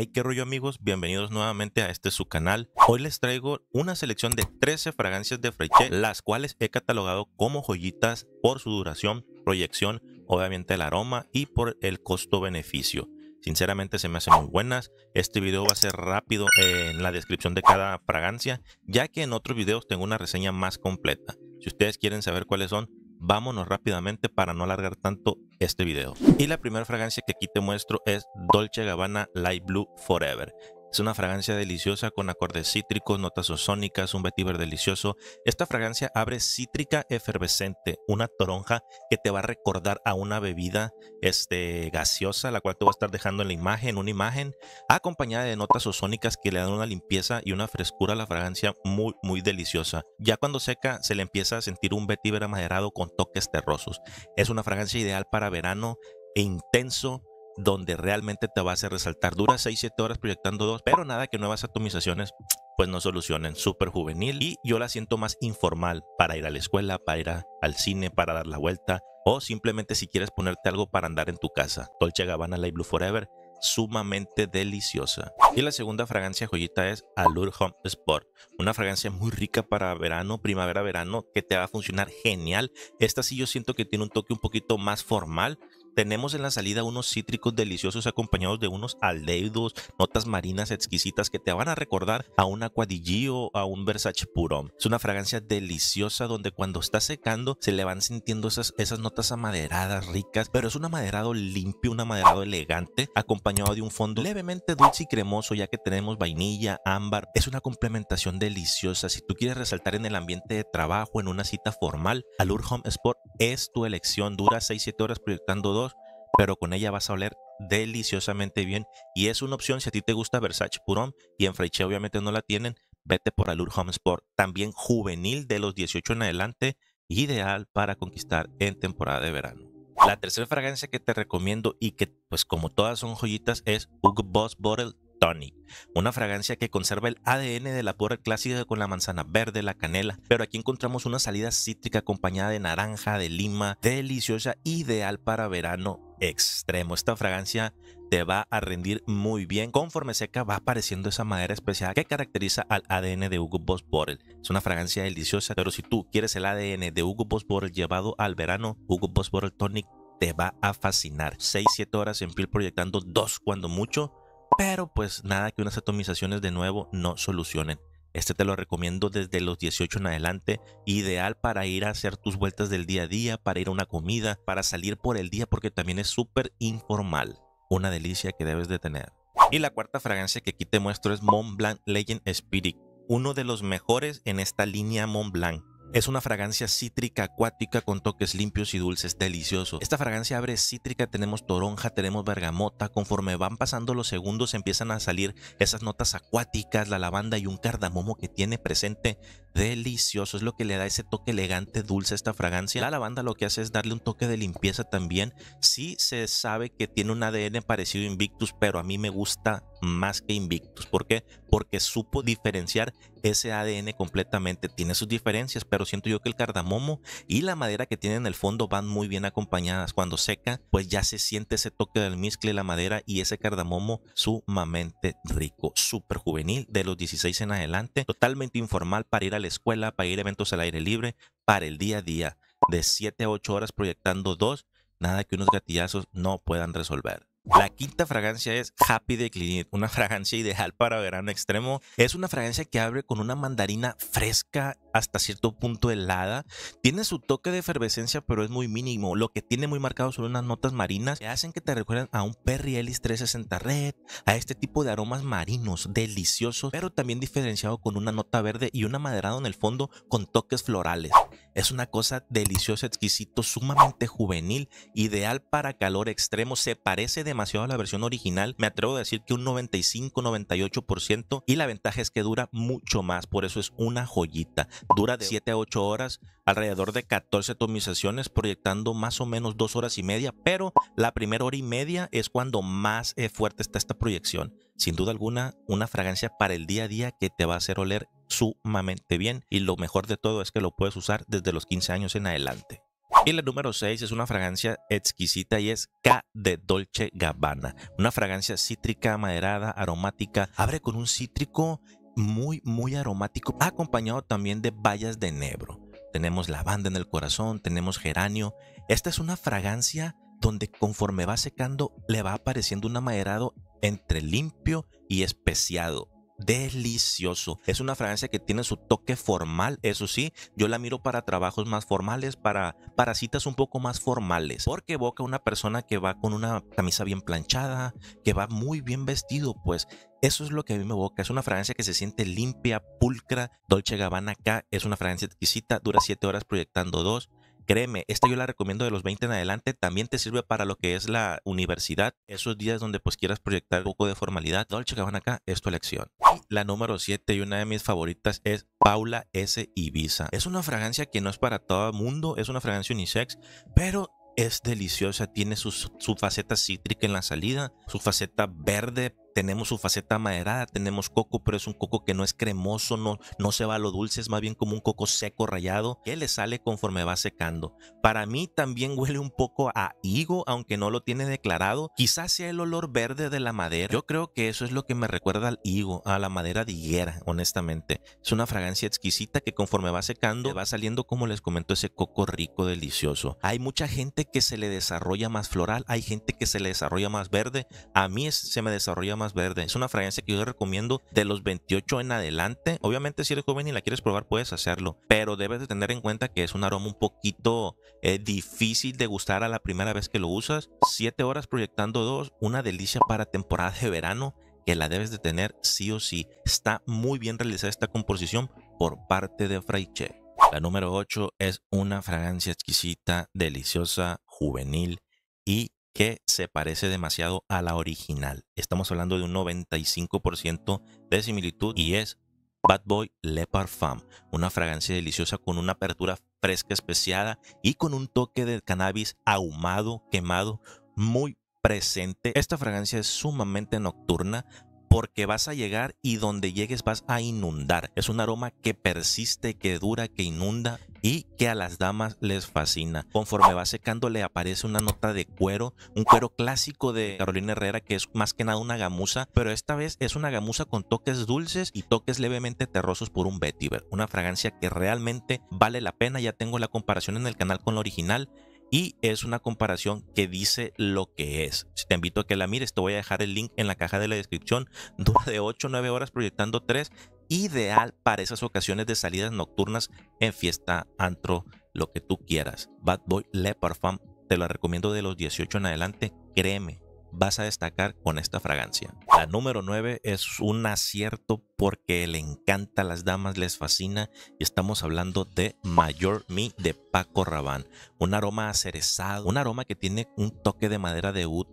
Hey, qué rollo amigos, bienvenidos nuevamente a este su canal. Hoy les traigo una selección de 13 fragancias de Freyche las cuales he catalogado como joyitas por su duración, proyección, obviamente el aroma y por el costo-beneficio. Sinceramente se me hacen muy buenas. Este video va a ser rápido en la descripción de cada fragancia, ya que en otros videos tengo una reseña más completa. Si ustedes quieren saber cuáles son, vámonos rápidamente para no alargar tanto este video. Y la primera fragancia que aquí te muestro es Dolce Gabbana Light Blue Forever. Es una fragancia deliciosa con acordes cítricos, notas ozónicas, un vetiver delicioso. Esta fragancia abre cítrica efervescente, una toronja que te va a recordar a una bebida este, gaseosa, la cual te va a estar dejando en la imagen, una imagen, acompañada de notas ozónicas que le dan una limpieza y una frescura a la fragancia muy, muy deliciosa. Ya cuando seca, se le empieza a sentir un vetiver amaderado con toques terrosos. Es una fragancia ideal para verano e intenso donde realmente te va a hacer resaltar. Dura 6-7 horas proyectando dos, pero nada que nuevas atomizaciones pues no solucionen. Súper juvenil y yo la siento más informal para ir a la escuela, para ir al cine, para dar la vuelta o simplemente si quieres ponerte algo para andar en tu casa. Dolce Gabbana Light Blue Forever, sumamente deliciosa. Y la segunda fragancia joyita es Allure Home Sport, una fragancia muy rica para verano, primavera, verano, que te va a funcionar genial. Esta sí yo siento que tiene un toque un poquito más formal, tenemos en la salida unos cítricos deliciosos acompañados de unos aldeidos, notas marinas exquisitas que te van a recordar a un o a un Versace Purón. Es una fragancia deliciosa donde cuando está secando se le van sintiendo esas, esas notas amaderadas ricas, pero es un amaderado limpio, un amaderado elegante, acompañado de un fondo levemente dulce y cremoso ya que tenemos vainilla, ámbar. Es una complementación deliciosa. Si tú quieres resaltar en el ambiente de trabajo, en una cita formal, Alur Home Sport es tu elección. Dura 6-7 horas proyectando dos pero con ella vas a oler deliciosamente bien y es una opción si a ti te gusta Versace Purón y en Freiche obviamente no la tienen, vete por Allure Home Sport, también juvenil de los 18 en adelante, ideal para conquistar en temporada de verano. La tercera fragancia que te recomiendo y que pues como todas son joyitas es Hugo Boss Bottle Tonic, una fragancia que conserva el ADN de la porra clásica con la manzana verde, la canela, pero aquí encontramos una salida cítrica acompañada de naranja, de lima, deliciosa, ideal para verano extremo. Esta fragancia te va a rendir muy bien. Conforme seca va apareciendo esa madera especial que caracteriza al ADN de Hugo Boss Bottle. Es una fragancia deliciosa, pero si tú quieres el ADN de Hugo Boss Bottle llevado al verano, Hugo Boss Bottle Tonic te va a fascinar. 6-7 horas en piel proyectando 2 cuando mucho pero pues nada que unas atomizaciones de nuevo no solucionen. Este te lo recomiendo desde los 18 en adelante, ideal para ir a hacer tus vueltas del día a día, para ir a una comida, para salir por el día, porque también es súper informal. Una delicia que debes de tener. Y la cuarta fragancia que aquí te muestro es Mont Blanc Legend Spirit, uno de los mejores en esta línea Mont Blanc. Es una fragancia cítrica acuática con toques limpios y dulces, delicioso. Esta fragancia abre cítrica, tenemos toronja, tenemos bergamota. Conforme van pasando los segundos empiezan a salir esas notas acuáticas, la lavanda y un cardamomo que tiene presente. Delicioso, es lo que le da ese toque elegante, dulce a esta fragancia. La lavanda lo que hace es darle un toque de limpieza también. Sí se sabe que tiene un ADN parecido a Invictus, pero a mí me gusta más que Invictus. ¿Por qué? Porque supo diferenciar ese ADN completamente. Tiene sus diferencias, pero siento yo que el cardamomo y la madera que tiene en el fondo van muy bien acompañadas. Cuando seca, pues ya se siente ese toque del miscle la madera y ese cardamomo sumamente rico, súper juvenil, de los 16 en adelante, totalmente informal para ir a la escuela, para ir a eventos al aire libre, para el día a día, de 7 a 8 horas proyectando dos, nada que unos gatillazos no puedan resolver. La quinta fragancia es Happy de una fragancia ideal para verano extremo. Es una fragancia que abre con una mandarina fresca hasta cierto punto helada. Tiene su toque de efervescencia, pero es muy mínimo. Lo que tiene muy marcado son unas notas marinas que hacen que te recuerden a un Perry Ellis 360 Red, a este tipo de aromas marinos, deliciosos, pero también diferenciado con una nota verde y una maderada en el fondo con toques florales. Es una cosa deliciosa, exquisito, sumamente juvenil, ideal para calor extremo. Se parece demasiado a la versión original. Me atrevo a decir que un 95-98%. Y la ventaja es que dura mucho más. Por eso es una joyita. Dura de 7 a 8 horas, alrededor de 14 atomizaciones, proyectando más o menos 2 horas y media. Pero la primera hora y media es cuando más eh, fuerte está esta proyección. Sin duda alguna, una fragancia para el día a día que te va a hacer oler sumamente bien y lo mejor de todo es que lo puedes usar desde los 15 años en adelante. Y la número 6 es una fragancia exquisita y es K de Dolce Gabbana. Una fragancia cítrica, maderada, aromática. Abre con un cítrico muy, muy aromático, acompañado también de bayas de enebro. Tenemos lavanda en el corazón, tenemos geranio. Esta es una fragancia donde conforme va secando le va apareciendo un amaderado entre limpio y especiado delicioso. Es una fragancia que tiene su toque formal, eso sí, yo la miro para trabajos más formales, para, para citas un poco más formales, porque evoca una persona que va con una camisa bien planchada, que va muy bien vestido, pues eso es lo que a mí me evoca. Es una fragancia que se siente limpia, pulcra. Dolce Gabbana K es una fragancia exquisita, dura 7 horas proyectando dos Créeme, esta yo la recomiendo de los 20 en adelante. También te sirve para lo que es la universidad. Esos días donde pues quieras proyectar un poco de formalidad. Dolce Gabbana acá es tu elección. La número 7 y una de mis favoritas es Paula S. Ibiza. Es una fragancia que no es para todo el mundo. Es una fragancia unisex. Pero es deliciosa, tiene su, su, faceta cítrica en la salida, su faceta verde, tenemos su faceta maderada, tenemos coco, pero es un coco que no es cremoso, no, no se va a lo dulce, es más bien como un coco seco rayado que le sale conforme va secando. Para mí también huele un poco a higo, aunque no lo tiene declarado. Quizás sea el olor verde de la madera. Yo creo que eso es lo que me recuerda al higo, a la madera de higuera, honestamente. Es una fragancia exquisita que conforme va secando, va saliendo, como les comento, ese coco rico, delicioso. Hay mucha gente que se le desarrolla más floral, hay gente que se le desarrolla más verde. A mí se me desarrolla más verde. Es una fragancia que yo recomiendo de los 28 en adelante. Obviamente si eres joven y la quieres probar puedes hacerlo, pero debes de tener en cuenta que es un aroma un poquito eh, difícil de gustar a la primera vez que lo usas. 7 horas proyectando dos, una delicia para temporada de verano que la debes de tener sí o sí. Está muy bien realizada esta composición por parte de Fraiche. La número 8 es una fragancia exquisita, deliciosa, juvenil y que se parece demasiado a la original. Estamos hablando de un 95% de similitud y es Bad Boy Leopard Parfum una fragancia deliciosa con una apertura fresca especiada y con un toque de cannabis ahumado, quemado, muy presente. Esta fragancia es sumamente nocturna, porque vas a llegar y donde llegues vas a inundar. Es un aroma que persiste, que dura, que inunda y que a las damas les fascina. Conforme va secando le aparece una nota de cuero, un cuero clásico de Carolina Herrera que es más que nada una gamuza, pero esta vez es una gamuza con toques dulces y toques levemente terrosos por un vetiver, una fragancia que realmente vale la pena, ya tengo la comparación en el canal con la original y es una comparación que dice lo que es. Si te invito a que la mires, te voy a dejar el link en la caja de la descripción. Dura de 8 o 9 horas proyectando 3, ideal para esas ocasiones de salidas nocturnas en fiesta, antro, lo que tú quieras. Bad Boy Le Parfum te la recomiendo de los 18 en adelante, créeme, vas a destacar con esta fragancia. La número 9 es un acierto porque le encanta a las damas, les fascina. Y estamos hablando de Mayor Me de Paco Rabanne. Un aroma acerezado, un aroma que tiene un toque de madera de oud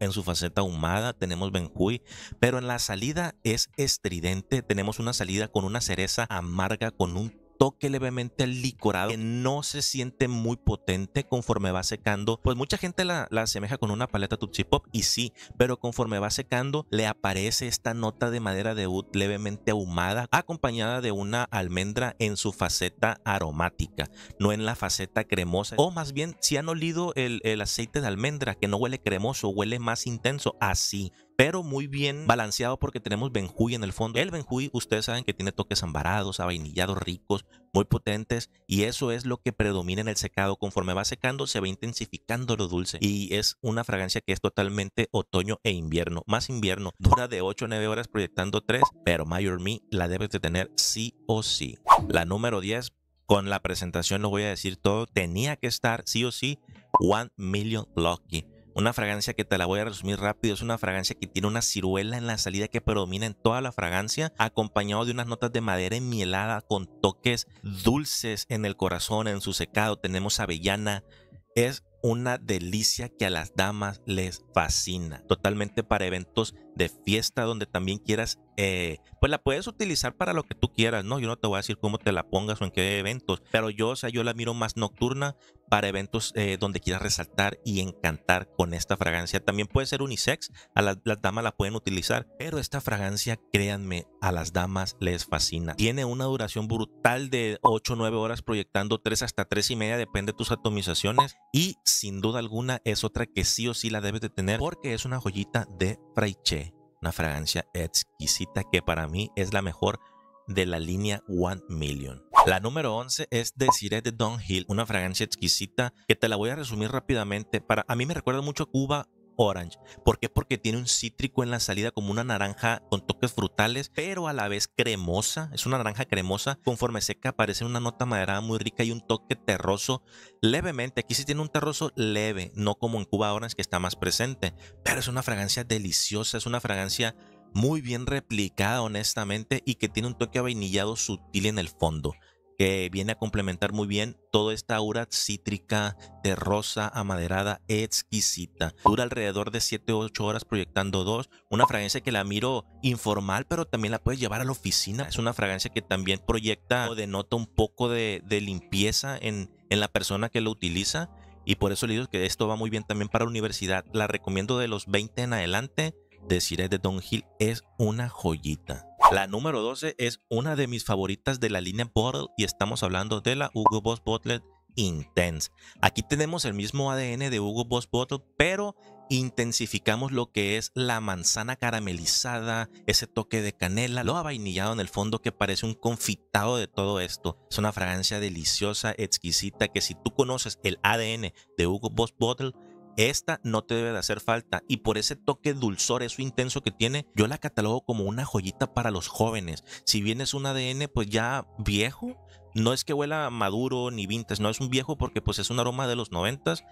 en su faceta ahumada. Tenemos Benjui pero en la salida es estridente. Tenemos una salida con una cereza amarga, con un toque levemente el licorado que no se siente muy potente conforme va secando. Pues mucha gente la, asemeja con una paleta Tupsi Pop y sí, pero conforme va secando le aparece esta nota de madera de oud levemente ahumada acompañada de una almendra en su faceta aromática, no en la faceta cremosa. O más bien, si han olido el, el aceite de almendra que no huele cremoso, huele más intenso, así pero muy bien balanceado porque tenemos Benjuy en el fondo. El Benjuy, ustedes saben que tiene toques ambarados, avainillados ricos, muy potentes, y eso es lo que predomina en el secado. Conforme va secando, se va intensificando lo dulce, y es una fragancia que es totalmente otoño e invierno, más invierno. Dura de 8 a 9 horas proyectando 3, pero Mayor Me la debes de tener sí o sí. La número 10, con la presentación lo voy a decir todo, tenía que estar sí o sí, One Million Lucky. Una fragancia que te la voy a resumir rápido, es una fragancia que tiene una ciruela en la salida que predomina en toda la fragancia, acompañado de unas notas de madera enmielada con toques dulces en el corazón, en su secado. Tenemos avellana. Es una delicia que a las damas les fascina. Totalmente para eventos de fiesta donde también quieras, eh, pues la puedes utilizar para lo que tú quieras, ¿no? Yo no te voy a decir cómo te la pongas o en qué eventos, pero yo, o sea, yo la miro más nocturna para eventos eh, donde quieras resaltar y encantar con esta fragancia. También puede ser unisex, a las damas la pueden utilizar, pero esta fragancia, créanme, a las damas les fascina. Tiene una duración brutal de 8 o 9 horas proyectando 3 hasta 3 y media, depende de tus atomizaciones y sin duda alguna es otra que sí o sí la debes de tener porque es una joyita de Fraiche, una fragancia exquisita que para mí es la mejor de la línea One Million. La número 11 es Desiree de Don Hill, una fragancia exquisita que te la voy a resumir rápidamente. Para, a mí me recuerda mucho a Cuba Orange. ¿Por qué? Porque tiene un cítrico en la salida como una naranja con toques frutales, pero a la vez cremosa. Es una naranja cremosa. Conforme seca aparece una nota maderada muy rica y un toque terroso levemente. Aquí sí tiene un terroso leve, no como en Cuba Orange que está más presente. Pero es una fragancia deliciosa, es una fragancia muy bien replicada honestamente y que tiene un toque avainillado sutil en el fondo que viene a complementar muy bien toda esta aura cítrica, de rosa amaderada, exquisita. Dura alrededor de 7-8 horas proyectando dos. Una fragancia que la miro informal, pero también la puedes llevar a la oficina. Es una fragancia que también proyecta o denota un poco de, limpieza en, en la persona que lo utiliza. Y por eso le digo que esto va muy bien también para la universidad. La recomiendo de los 20 en adelante. De de Don Hill es una joyita. La número 12 es una de mis favoritas de la línea Bottle y estamos hablando de la Hugo Boss Bottle Intense. Aquí tenemos el mismo ADN de Hugo Boss Bottle, pero intensificamos lo que es la manzana caramelizada, ese toque de canela, lo vainillado en el fondo que parece un confitado de todo esto. Es una fragancia deliciosa, exquisita, que si tú conoces el ADN de Hugo Boss Bottle, esta no te debe de hacer falta y por ese toque dulzor, eso intenso que tiene, yo la catalogo como una joyita para los jóvenes. Si bien es un ADN pues ya viejo, no es que huela maduro ni vintage, no es un viejo porque pues es un aroma de los noventas.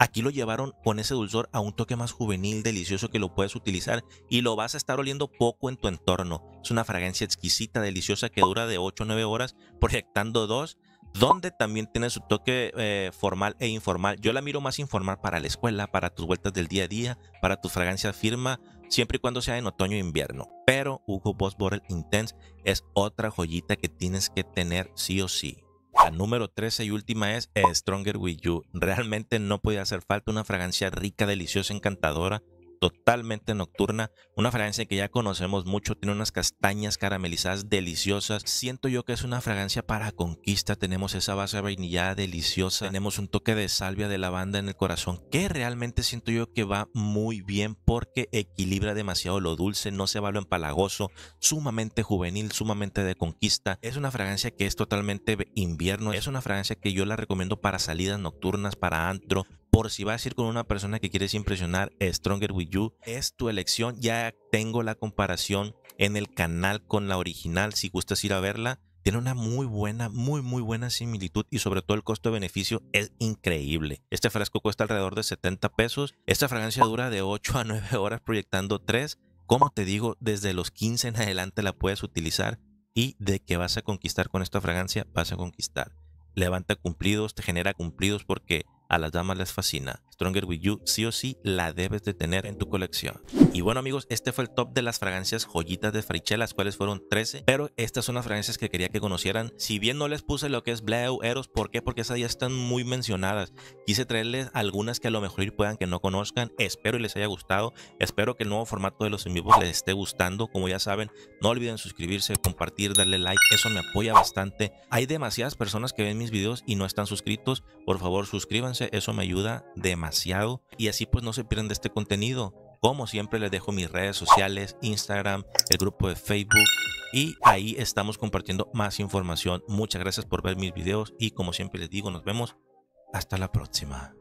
Aquí lo llevaron con ese dulzor a un toque más juvenil, delicioso que lo puedes utilizar y lo vas a estar oliendo poco en tu entorno. Es una fragancia exquisita, deliciosa que dura de 8 o 9 horas, proyectando dos donde también tiene su toque eh, formal e informal. Yo la miro más informal para la escuela, para tus vueltas del día a día, para tu fragancia firma, siempre y cuando sea en otoño e invierno. Pero Hugo Boss Bottle Intense es otra joyita que tienes que tener sí o sí. La número 13 y última es Stronger With You. Realmente no puede hacer falta una fragancia rica, deliciosa, encantadora totalmente nocturna, una fragancia que ya conocemos mucho, tiene unas castañas caramelizadas deliciosas. Siento yo que es una fragancia para conquista, tenemos esa base de vainillada deliciosa, tenemos un toque de salvia de lavanda en el corazón, que realmente siento yo que va muy bien porque equilibra demasiado lo dulce, no se va lo empalagoso, sumamente juvenil, sumamente de conquista. Es una fragancia que es totalmente invierno, es una fragancia que yo la recomiendo para salidas nocturnas, para antro, por si vas a ir con una persona que quieres impresionar, Stronger With You es tu elección. Ya tengo la comparación en el canal con la original. Si gustas ir a verla, tiene una muy buena, muy, muy buena similitud y sobre todo el costo-beneficio es increíble. Este frasco cuesta alrededor de 70 pesos. Esta fragancia dura de 8 a 9 horas proyectando 3. Como te digo, desde los 15 en adelante la puedes utilizar y de que vas a conquistar con esta fragancia, vas a conquistar. Levanta cumplidos, te genera cumplidos porque a la dama les fascina Stronger With You sí o sí la debes de tener en tu colección. Y bueno amigos, este fue el top de las fragancias joyitas de Frichella las cuales fueron 13, pero estas son las fragancias que quería que conocieran. Si bien no les puse lo que es Bleu Eros, ¿por qué? Porque esas ya están muy mencionadas. Quise traerles algunas que a lo mejor puedan que no conozcan. Espero y les haya gustado. Espero que el nuevo formato de los en vivo les esté gustando. Como ya saben, no olviden suscribirse, compartir, darle like. Eso me apoya bastante. Hay demasiadas personas que ven mis videos y no están suscritos. Por favor, suscríbanse. Eso me ayuda demasiado demasiado y así pues no se pierdan de este contenido. Como siempre les dejo mis redes sociales, Instagram, el grupo de Facebook y ahí estamos compartiendo más información. Muchas gracias por ver mis videos y como siempre les digo, nos vemos hasta la próxima.